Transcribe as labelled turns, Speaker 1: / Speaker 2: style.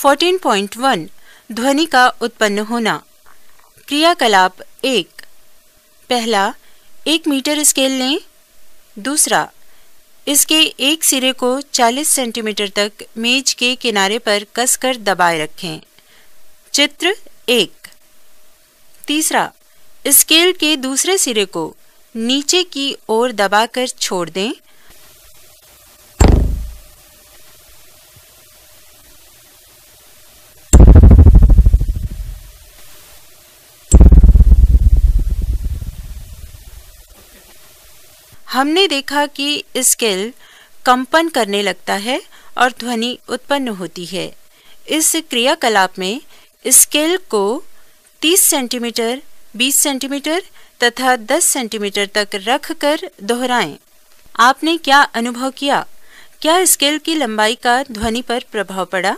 Speaker 1: 14.1 ध्वनि का उत्पन्न होना क्रियाकलाप एक पहला एक मीटर स्केल लें दूसरा इसके एक सिरे को 40 सेंटीमीटर तक मेज के किनारे पर कसकर दबाए रखें चित्र एक तीसरा स्केल के दूसरे सिरे को नीचे की ओर दबाकर छोड़ दें हमने देखा कि स्केल कंपन करने लगता है और ध्वनि उत्पन्न होती है इस क्रियाकलाप में स्केल को 30 सेंटीमीटर 20 सेंटीमीटर तथा 10 सेंटीमीटर तक रख कर दोहराएं। आपने क्या अनुभव किया क्या स्केल की लंबाई का ध्वनि पर प्रभाव पड़ा